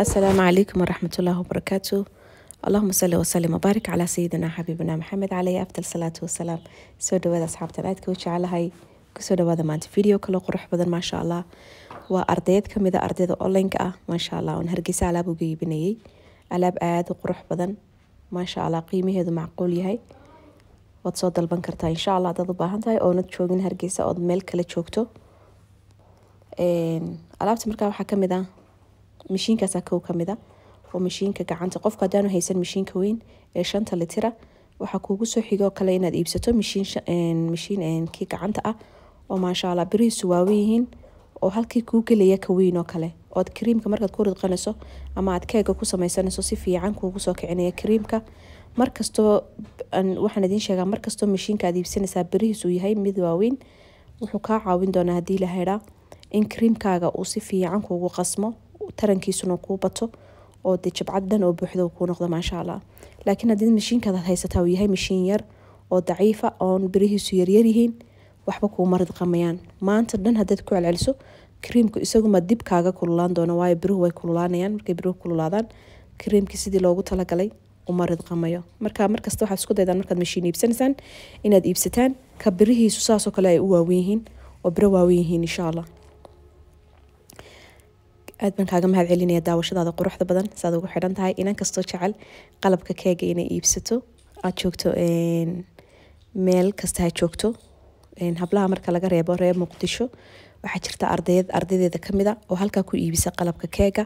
السلام عليكم ورحمة الله وبركاته اللهم صل وسلم وبارك على سيدنا حبيبنا محمد عليه أفضل الصلااة والسلام soo dhawaada asxaabtan aadka u jecelahay kusoo dhawaada maanta video kaloo qurux badan maasha allah waa ardayeed ka mida ardayda onlineka ah maasha allah oon hargeysa alaab uga iibinayay alaab aada u qurux badan maasha allah qiimaheedu macquul yahay waad soo dalban kartaa insha allah hadaad u baahan tahay oonad joogin hargeysa ood meel kale joogto alaabta markaa mishiinkaasaa kow kamida mida oo mishiinka gacanta qofku haddaanu haysan mishiinka weyn ee shanta litira waxaa kuugu soo xigoo kale inaad iibsato mishiinkii gacanta ah oo maashaalla birihiisu waawen yihiin oo halkii kuu gelaya ka weyn oo kale oad kariimka markaad ku ridqanayso ama aad keega ku samaysanayso si fiican kuugu soo kicinaya kariimka markastoo waxaan idiin sheegaa markastoo mishiinka aad iibsanaysaa birihiisu yahay mid waaweyn wuxuu kaa caawin doonaa haddii la haydhaa in kariimkaaga uu si fiican kuugu qasmo tarankiisuna kuu bato oo de jabcad oo buuxda kuu noqdo maasha allah laakiin haddii mashiinkaad haysataa uu yahay mashiin yar oo daciifa oon birihiisu yaryaryihiin waxba kuu maridqamayaan maanta dhan haddaad ku celceliso kriimku isaguma dib kaaga kululaan doono waayo biruhu way kululaanayaan markay biruhu kululaadaan kriimkii sidii loogu talagalay uma ridqamayo marka markasta waxaad isku daydaan markaad mashiin iibsanaysaan inaad iibsataan ka birihiisu saasoo kale ay u waawen yihiin oo biro waawen yihiin insha allah aad baan kaaga mahad celinaya daawashadaada quruxda badan saad ugu xidhan tahay inan kastoo jecel qalabka keega inay iibsato aad joogto meel kasta ha joogto hablaha marka laga reebo reer muqdisho waxaa jirta ardayad ardaydeeda kamid ah oo halkaa ku iibisa qalabka keega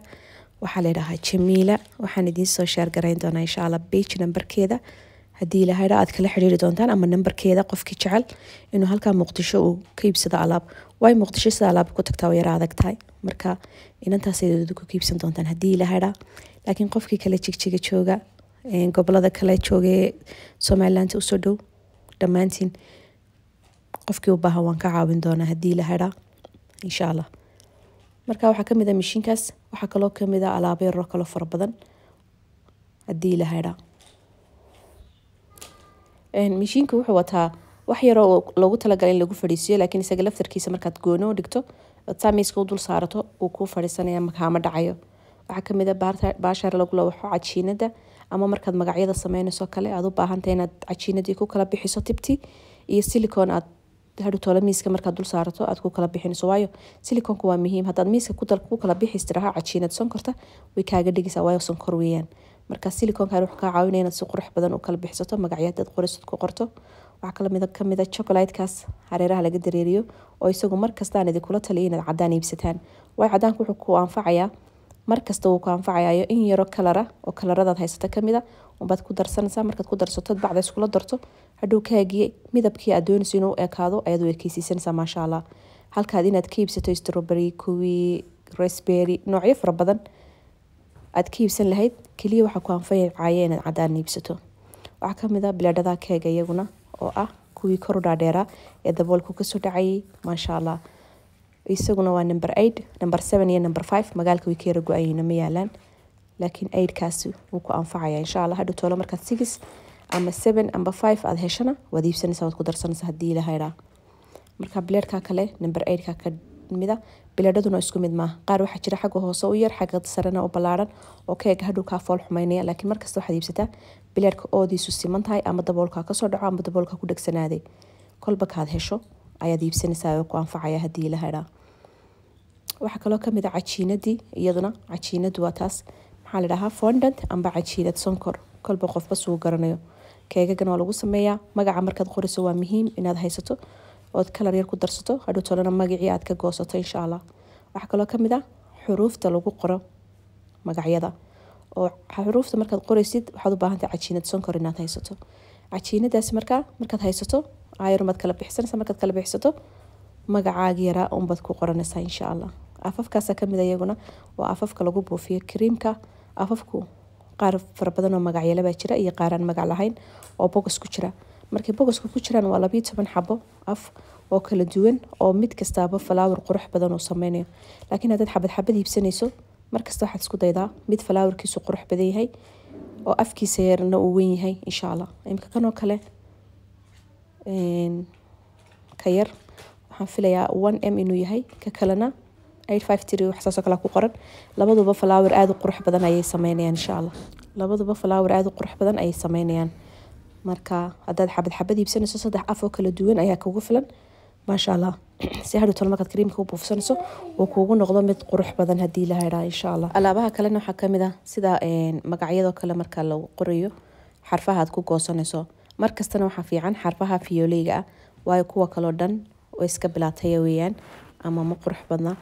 waxaa laydhahaa jamiila waxaan idiin soo sheergarayn doonaa insha alla bage nambarkeeda haddii ilahaydha aad kala xiriiri doontaan ama nambarkeeda qofkii jecel inuu halkaa muqdisho uu ka iibsado alaab way muqdisho sida alaab ku tagtaa oo yara adag tahay marka inantaas aad ku kiibsan doontaan haddii la laakiin qofkii kale jigjiga jooga gobolada kale jooga ee somaliland usoo dhow dhammaantiin qofkii u baahan waan ka caawin doonaa haddii la hadhaa insha allah marka waxaa kamid a ah mishiinkaas waxaa kaloo kamid a ah alaabo yaroo fara badan haddii la hadhaa mishiinka wuxuu wataa wax yaroo loogu talagalay in lagu fadhiisiyo laakiin isaga laftarkiisa markaad goono dhigto samiska u dul saarato uu kuu fadhiisanaya makaama dhacayo waxaa kamid ah a baashar lagu lawaxo cajiinada ama markaad magacyada sameynayso kale aad u baahanta inaad cajiinadii ku kala bixiso tibti iyo silicon aad hadhowtoola miiska markaad dul saarato aad ku kala bixinayso waayo silicoonka waa muhiim haddaad miiska ku kala bixistiraha cajiinad sonkorta way kaaga dhigaysaa waayo sonkor weeyaan marka silicoonkan wuxuu kaa caawinaya inaad si qurux badan u kala bixisato magacyadaad qorisad ku qorto wax kala mid ka hareeraha laga dareeriyo oo isagu markasta idinkula taliya inaad caddaan iibsataan waayo caddaanku wuxuu ku anfacayaa mar wuu ku anfacayaa in yaro kalara oo kalaradaad haysato ka unbaad ku darsanaysaa markaad ku darsato bacda iskula darto hadhow kaagiye midabkii aad doonayso inuu ekaado ayaad u ekeysiisanaysaa maasha halkaad inaad ka iibsato strawberry kuwi rasbery noocyo fara badan aad ka iibsan lahayd keliya waxaa ku anfacaya inaad caddaan iibsato waxaa ka bilaadhadaa keega iyaguna oo ah kuwii koru dhaadheera ee daboolku kasoo dhacayay maasha allah isaguna waa number eight number seven iyo number five magaalka way ka yara go-ayeyna ma yaalaan laakiin aidkaasi wuu ku anfacaya insha allah hadhu toolo markaad six ama seven amba five aad heshana waad iibsanaysa waad ku darsanaysa haddii ilahaydhaa marka bleerka kale number eightka ka biladhaduna isku mid maaha qaar waxaa jira xagga hoose u yar xagga sarena u ballaaran oo keega hadhow fool xumaynaya laakiin markasta waxaad iibsataa bilaadhka oodiisu siman tahay ama daboolka kasoo dhaco ama daboolka ku dhegsanaaday kolba hesho ayaad iibsanaysaa oo ku anfacaya haddii la hadhaa waxaa kaloo kamid a ah cajiinadii iyaduna cajiinadu waa taas maxaa ladhahaa fondant amba cajiinad sonkor kolba qofba suu garanayo keegagan waa lagu sameeyaa magaca markaad qorayso waa muhiim inaad haysato ood kalar yar ku darsato hadhuu tolana magacii aad ka goosato insha waxaa kaloo ka mid ah xuruufta lagu qoro magacyada oo xuruufta markaad qoraysid waxaad u baahantahay cajiinad sonkor inaad haysato cajiinadaasi markaa markaad haysato ayarumad kala bixsanaysa markaad kala bixsato magacaagi yaraa unbaad ku qoranaysaa insha allah afafkaasa kamid ah iyaguna waa afafka lagu buufiyo kariimka afafku qaar fara badan jira iyo qaaraan magac lahayn oo bogas ku jira markay bogoska ku jiraan waa labiyo toban xabo af oo kala duwan oo mid kastaaba falaawar qurux badan uu sameynayo laakiin haddaad xabad xabad hiibsanayso markasta waxaad isku daydaa mid falaawarkiisu qurux badan yahay oo afkiisa yarna uu wen yahay insha allah imika kanoo kale ka yar waxaan filayaa one m inuu yahay ka kalena waxsaasoo kale ku qoran labaduba falaawar aada u qurux badan ayay sameynayaan insha allah labaduba falaawar aada u qurux badan ayay sameynayaan marka hadaad xabad xabad iibsanayso saddex af oo kala duwan ayaa kugu filan maasha allah si hadhow markaad kariimka u buufsanayso uu kuugu noqdo mid qurux badan haddii la haydhaa insha allah alaabaha kalena waxaa kamid ah sida magacyadoo kale marka lagu qorayo xarfaha ku goosanayso mar kastana waxaa fiican xarfaha fiyooleyga ah waayo kuwa kaleo dhan oo iska bilaataya weeyaan ama ma qurux badna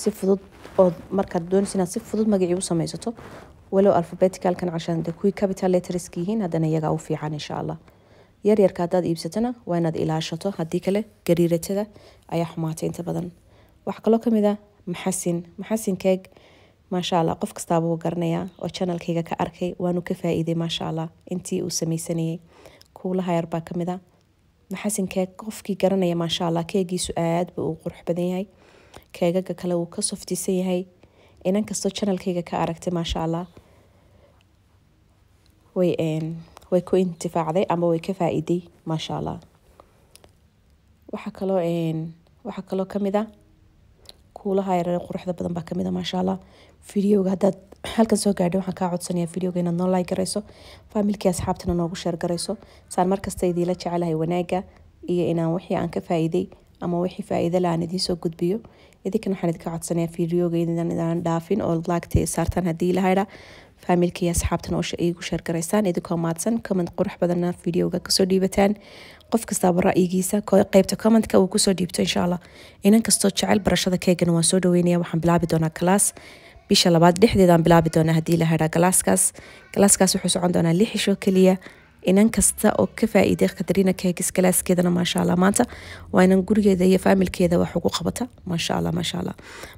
si fudud ood markaad doonaysa inaad si fudud magacii u samaysato walow alfabeticalkan cashaan de kuwii capital lettersk haddana iyagaa u fiican insha allah yaryarka haddaad iibsatana waa inaad ilaashato haddii kale gariiratada ayaa xumaatay inta badan waxaa kaloo kamid a maxasin maxasinkeeg maasha allah qof kastaaba wuu garanayaa oo janalkayga ka arkay waanu ka faa maasha allah intii uu sameysanayay kuulaha baa kamid a maxasinkeeg qofkii garanaya maasha allah keegiisu aad buu u qurux badan yahay keegaga kale wuu ka softisan yahay inan kastoo janalkayga ka aragtay maasha allah way ku intifaacday ama way ka faa maasha allah waxaa kaloo waxaa kaloo kamid a kuulaha yareer quruxda badan baa kamid maasha allah videoga haddaad halkan soo gaadha waxaan kaa codsanaya videoga inaad noo garayso faamilkii asxaabtana noogu sheergarayso saan markasta idiila jecelahay wanaaga iyo inaan wixii aan ka faa ama wixii faa'iida la aan idiin soo gudbiyo idinkana waxaan idinka codsanayaa fiidiyoogeydan idaan dhaafin oo laagta saartaan haddii lahayra faamilka iyo asxaabtan igu sheergaraysaan idinkoo mahadsan comment qurux badanna fiidiyowga kasoo dhiibataan qof kastaaba ra'yigiisa qeybta commentka uu kusoo dhiibto insha inan kastoo jecel barashada keegana waan soo dhaweynaya waxaan bilaabi doonaa kalaas bisha labaad dhexdeedaan bilaabi doonaa haddii la galaaskaas galaaskaas wuxuu socon doonaa lix cisho keliya inan kasta oo ka faa-iiday katarina keegis galaaskeedana maasha allah maanta waa inan gurigeeda iyo faamilkeeda wax ugu qabata maasha allah maasha allah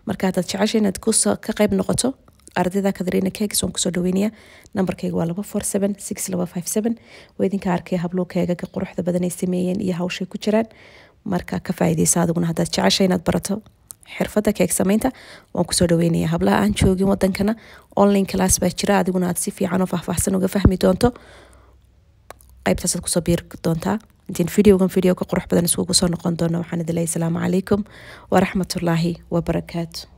marka hadaad jecesha inaad ka qayb noqoto ardayda katarina keegis waan kusoo dhaweynaya nambarkayga waa laba four seven six laba five seven waa idinka arkaya habluukeega ka quruxda badan ay sameeyeen iyo hawshay ku jiraan marka ka faa adiguna hadaad jecesha inaad barato xirfada keeg samaynta waan kusoo dhaweynaya hablaha aan joogin wadankana online class baa jira adiguna aad si fiican oo faahfaahsan uga fahmi doonto qaybtaasaad kusoo biiri doontaa intiin videogan video qurux badan iskugu soo noqon doono waxaan idin leeyahay asalaamu calaykum waraxmatullaahi wabarakaatu